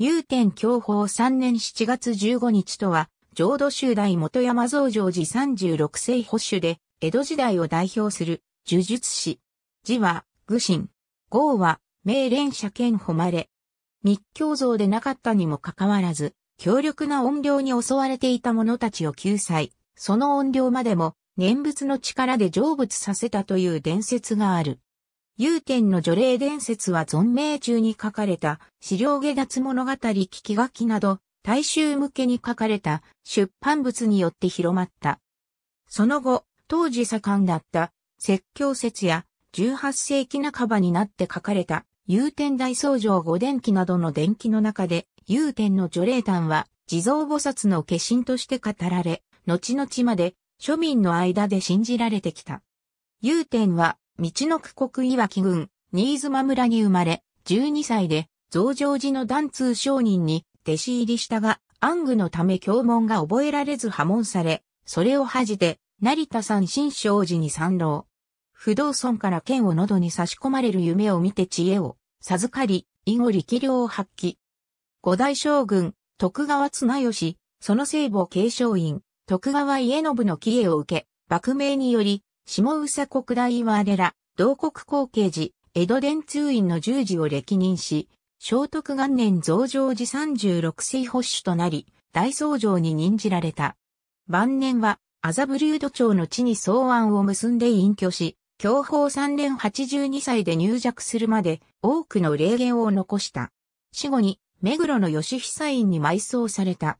祐天享保3年7月15日とは、浄土宗大元山増上寺36世保守で、江戸時代を代表する、呪術師。字は、愚心。号は、名連者兼誉れ。密教像でなかったにもかかわらず、強力な怨霊に襲われていた者たちを救済。その怨霊までも、念仏の力で成仏させたという伝説がある。祐天の除霊伝説は存命中に書かれた、資料下脱物語聞き書きなど、大衆向けに書かれた出版物によって広まった。その後、当時盛んだった説教説や18世紀半ばになって書かれた祐天大僧正五伝記などの伝記の中で祐天の除霊譚は地蔵菩薩の化身として語られ、後々まで庶民の間で信じられてきた。祐天は道の区国岩木郡、新妻村に生まれ、12歳で、増上寺の断通商人に弟子入りしたが、暗愚のため教文が覚えられず破門され、それを恥じて、成田山新勝寺に参籠。不動尊から剣を喉に差し込まれる夢を見て知恵を授かり、以後力量を発揮。五代将軍、徳川綱吉、その聖母継承院、徳川家信の帰依を受け、幕名により、下宇佐国大はれら、同国後継寺、江戸伝通院の従事を歴任し、聖徳元年増上寺36世保守となり、大僧正に任じられた。晩年は、麻布竜土町の地に草案を結んで隠居し、享保三年82歳で入弱するまで多くの霊言を残した。死後に目黒の吉久院に埋葬された。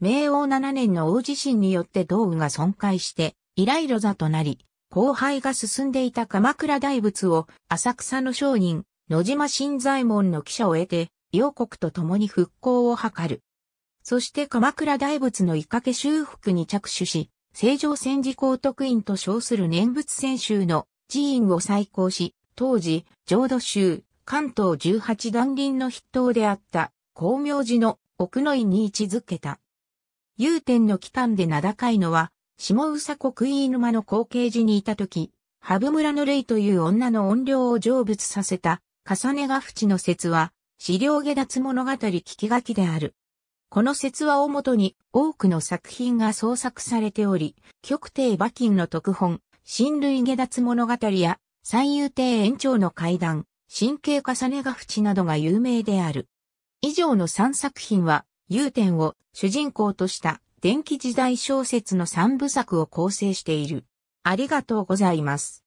明王七年の大地震によって道具が損壊して依頼路座となり、後輩が進んでいた鎌倉大仏を浅草の商人、野島新左衛門の記者を得て、洋国と共に復興を図る。そして鎌倉大仏のいかけ修復に着手し、正常戦時高徳院と称する念仏専修の寺院を再興し、当時、浄土宗、関東十八段林の筆頭であった、光明寺の奥の院に位置づけた。祐天の帰還で名高いのは、下宇佐国飯沼の後継時にいた時、ハブ村の霊という女の怨霊を成仏させた、重ねが淵の説は、資料下脱物語聞き書きである。この説話をもとに多くの作品が創作されており、極帝馬琴の特本、新類下脱物語や、三遊亭延長の階段、神経重ねが淵などが有名である。以上の三作品は、融天を主人公とした電気時代小説の三部作を構成している。ありがとうございます。